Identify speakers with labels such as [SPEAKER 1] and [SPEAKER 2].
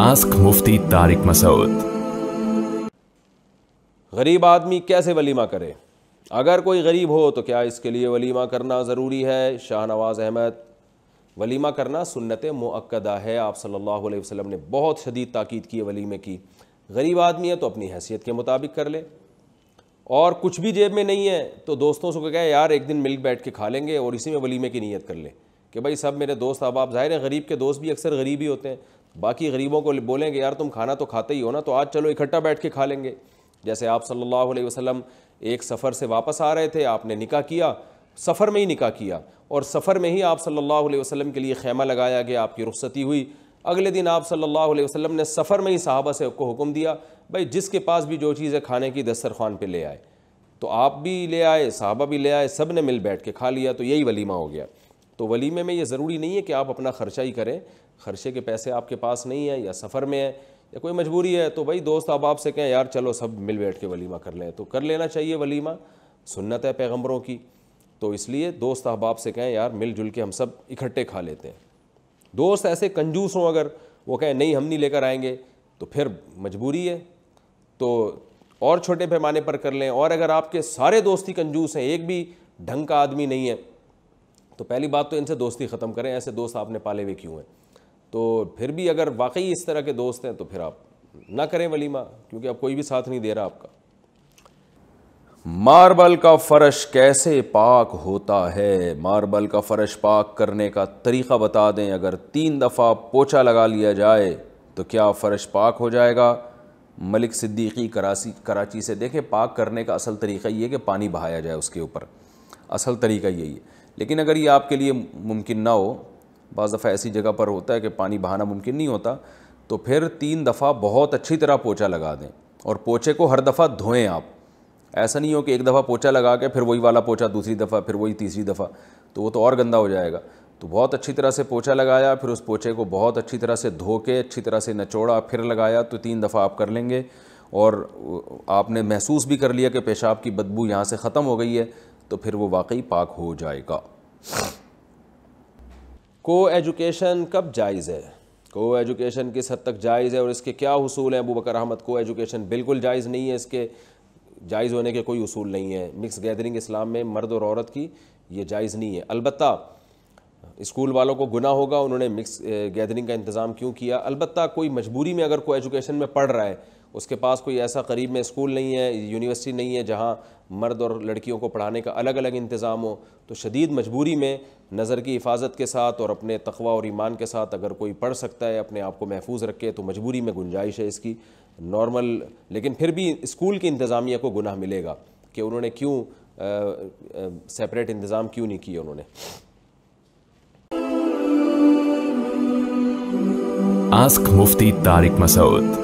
[SPEAKER 1] ask मुफ्ती तारिक मसूद गरीब आदमी कैसे वलीमा करे अगर कोई गरीब हो तो क्या इसके लिए वलीमा करना ज़रूरी है शाहनवाज अहमद वलीमा करना सुन्नत मक्दा है आप सल्लल्लाहु अलैहि वसल्लम ने बहुत शदीद ताकीद की है वलीमे की गरीब आदमी है तो अपनी हैसियत के मुताबिक कर ले और कुछ भी जेब में नहीं है तो दोस्तों से कहे यार एक दिन मिल बैठ के खा लेंगे और इसी में वलीमे की नीयत कर ले कि भाई सब मेरे दोस्त अब आप ज़ाहिर है गरीब के दोस्त भी अक्सर गरीब ही होते हैं बाकी गरीबों को बोलेंगे यार तुम खाना तो खाते ही हो ना तो आज चलो इकट्ठा बैठ के खा लेंगे जैसे आप सल्लल्लाहु अलैहि वसल्लम एक सफ़र से वापस आ रहे थे आपने निकाह किया सफ़र में ही निकाह किया और सफ़र में ही आप सल्लल्लाहु अलैहि वसल्लम के लिए खेमा लगाया गया आपकी रुख्सती हुई अगले दिन आप सल्लल्लाहु अलैहि वसल्लम ने सफ़र में ही साहबा से को हुक्म दिया भाई जिसके पास भी जो चीज़ है खाने की दस्तरखान पर ले आए तो आप भी ले आए साहबा भी ले आए सब ने मिल बैठ के खा लिया तो यही वलीमा हो गया तो वलीमे में ये ज़रूरी नहीं है कि आप अपना ख़र्चा ही करें खर्चे के पैसे आपके पास नहीं है या सफ़र में है या कोई मजबूरी है तो भाई दोस्त अब आपसे कहें यार चलो सब मिल बैठ के वलीमा कर लें तो कर लेना चाहिए वलीमा सुन्नत है पैगम्बरों की तो इसलिए दोस्त अहबाब से कहें यार मिलजुल के हम सब इकट्ठे खा लेते हैं दोस्त ऐसे कंजूस हों अगर वो कहें नहीं हम नहीं लेकर आएंगे तो फिर मजबूरी है तो और छोटे पैमाने पर कर लें और अगर आपके सारे दोस्ती कंजूस हैं एक भी ढंग का आदमी नहीं है तो पहली बात तो इनसे दोस्ती ख़त्म करें ऐसे दोस्त आपने पाले हुए क्यों हैं तो फिर भी अगर वाकई इस तरह के दोस्त हैं तो फिर आप ना करें वलीमा क्योंकि आप कोई भी साथ नहीं दे रहा आपका मार्बल का फर्श कैसे पाक होता है मार्बल का फर्श पाक करने का तरीक़ा बता दें अगर तीन दफ़ा पोछा लगा लिया जाए तो क्या फ़र्श पाक हो जाएगा मलिक सिद्दीकी कराची कराची से देखें पाक करने का असल तरीका ये है कि पानी बहाया जाए उसके ऊपर असल तरीका यही है लेकिन अगर ये आपके लिए मुमकिन ना हो बज़ दफ़ा ऐसी जगह पर होता है कि पानी बहाना मुमकिन नहीं होता तो फिर तीन दफ़ा बहुत अच्छी तरह पोछा लगा दें और पोछे को हर दफ़ा धोएं आप ऐसा नहीं हो कि एक दफ़ा पोछा लगा के फिर वही वाला पोछा दूसरी दफ़ा फिर वही तीसरी दफ़ा तो वो तो और गंदा हो जाएगा तो बहुत अच्छी तरह से पोछा लगाया फिर उस पोछे को बहुत अच्छी तरह से धो के अच्छी तरह से नचोड़ा फिर लगाया तो तीन दफ़ा आप कर लेंगे और आपने महसूस भी कर लिया कि पेशाब की बदबू यहाँ से ख़त्म हो गई है तो फिर वो वाकई पाक हो जाएगा को एजुकेशन कब जायज़ है को एजुकेशन किस हद तक जायज़ है और इसके क्या उसूल हैं अबू बकर अहमद को एजुकेशन बिल्कुल जायज़ नहीं है इसके जायज़ होने के कोई उसूल नहीं है मिक्स गैदरिंग इस्लाम में मर्द और औरत की ये जायज़ नहीं है अलबत् स्कूल वालों को गुना होगा उन्होंने मिक्स गैदरिंग eh, का इंतज़ाम क्यों किया अलबत् कोई मजबूरी में अगर को एजुकेशन में पढ़ रहा है उसके पास कोई ऐसा करीब में स्कूल नहीं है यूनिवर्सिटी नहीं है जहाँ मर्द और लड़कियों को पढ़ाने का अलग अलग इंतज़ाम हो तो शदीद मजबूरी में नज़र की हिफाजत के साथ और अपने तकवा और ईमान के साथ अगर कोई पढ़ सकता है अपने आप को महफूज रखे तो मजबूरी में गुंजाइश है इसकी नॉर्मल लेकिन फिर भी स्कूल की इंतज़ामिया को गुनाह मिलेगा कि उन्होंने क्यों सेपरेट इंतज़ाम क्यों नहीं किया उन्होंने आस्क मुफ्ती तारिक मसूद